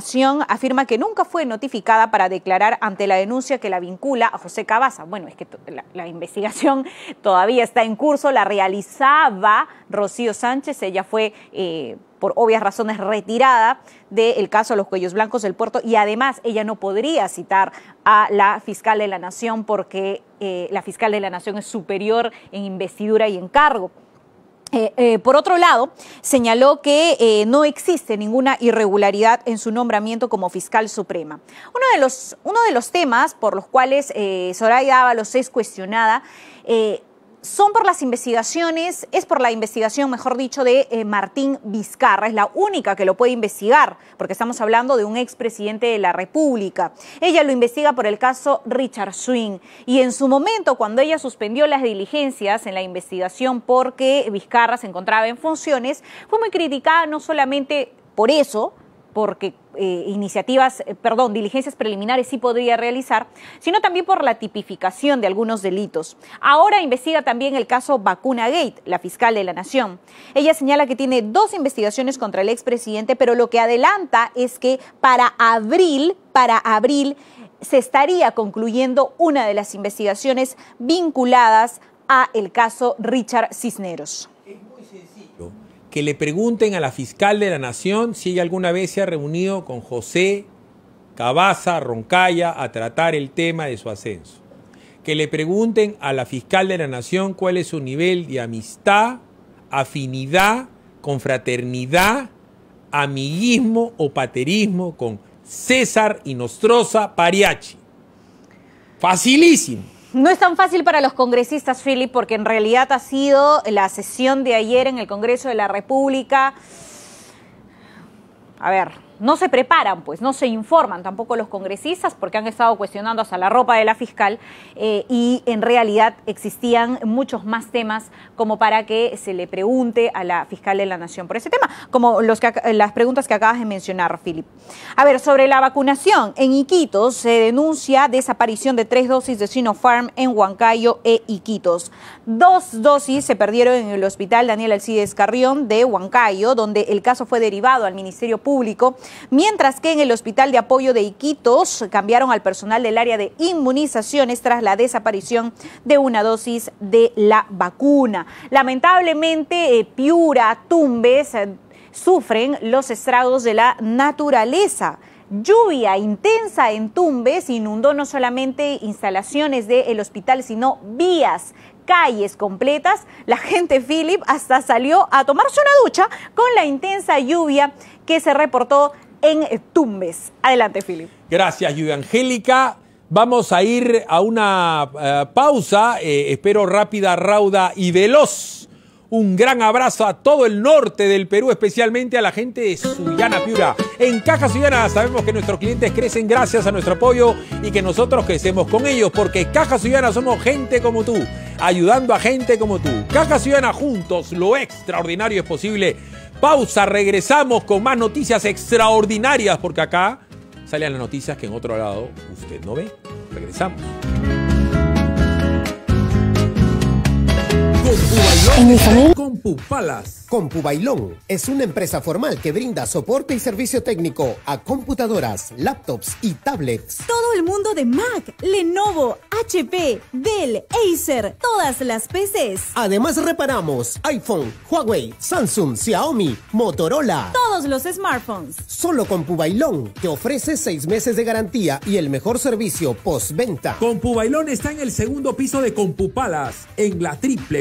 Nación afirma que nunca fue notificada para declarar ante la denuncia que la vincula a José Cabaza. Bueno, es que la, investigación todavía está en curso, la realizaba Rocío Sánchez, ella fue... Eh, por obvias razones retirada del caso a los cuellos blancos del puerto y además ella no podría citar a la fiscal de la nación porque eh, la fiscal de la nación es superior en investidura y en cargo. Eh, eh, por otro lado, señaló que eh, no existe ninguna irregularidad en su nombramiento como fiscal suprema. Uno de los, uno de los temas por los cuales Soraya Ábalos es cuestionada son por las investigaciones, es por la investigación, mejor dicho, de eh, Martín Vizcarra. Es la única que lo puede investigar, porque estamos hablando de un expresidente de la República. Ella lo investiga por el caso Richard Swing. Y en su momento, cuando ella suspendió las diligencias en la investigación porque Vizcarra se encontraba en funciones, fue muy criticada no solamente por eso, porque eh, iniciativas, eh, perdón, diligencias preliminares sí podría realizar, sino también por la tipificación de algunos delitos. Ahora investiga también el caso Vacuna Gate, la fiscal de la Nación. Ella señala que tiene dos investigaciones contra el expresidente, pero lo que adelanta es que para abril, para abril, se estaría concluyendo una de las investigaciones vinculadas a el caso Richard Cisneros que le pregunten a la fiscal de la Nación si ella alguna vez se ha reunido con José Cabaza Roncaya a tratar el tema de su ascenso. Que le pregunten a la fiscal de la Nación cuál es su nivel de amistad, afinidad, confraternidad, amiguismo o paterismo con César y Nostrosa Pariachi. Facilísimo. No es tan fácil para los congresistas, Philip, porque en realidad ha sido la sesión de ayer en el Congreso de la República. A ver, no se preparan, pues no se informan tampoco los congresistas porque han estado cuestionando hasta la ropa de la fiscal eh, y en realidad existían muchos más temas como para que se le pregunte a la fiscal de la Nación por ese tema, como las preguntas que acabas de mencionar, Filip. A ver, sobre la vacunación, en Iquitos se denuncia desaparición de tres dosis de Sinopharm en Huancayo e Iquitos. Dos dosis se perdieron en el hospital Daniel Alcides Carrión de Huancayo, donde el caso fue derivado al Ministerio Público Mientras que en el Hospital de Apoyo de Iquitos cambiaron al personal del área de inmunizaciones tras la desaparición de una dosis de la vacuna. Lamentablemente, eh, Piura, Tumbes, eh, sufren los estragos de la naturaleza lluvia intensa en Tumbes inundó no solamente instalaciones del hospital, sino vías, calles completas. La gente Philip hasta salió a tomarse una ducha con la intensa lluvia que se reportó en Tumbes. Adelante, Philip. Gracias, lluvia angélica. Vamos a ir a una eh, pausa, eh, espero rápida, rauda y veloz. Un gran abrazo a todo el norte del Perú, especialmente a la gente de Suyana Piura. En Caja Suyana sabemos que nuestros clientes crecen gracias a nuestro apoyo y que nosotros crecemos con ellos, porque Caja Suyana somos gente como tú, ayudando a gente como tú. Caja Suyana, juntos, lo extraordinario es posible. Pausa, regresamos con más noticias extraordinarias, porque acá salen las noticias que en otro lado usted no ve. Regresamos. En mi familia. Compu Bailón es una empresa formal que brinda soporte y servicio técnico a computadoras, laptops y tablets. Todo el mundo de Mac, Lenovo, HP, Dell, Acer, todas las PCs. Además reparamos iPhone, Huawei, Samsung, Xiaomi, Motorola. Todos los smartphones. Solo Bailón te ofrece seis meses de garantía y el mejor servicio postventa. Bailón está en el segundo piso de Compupalas, en la triple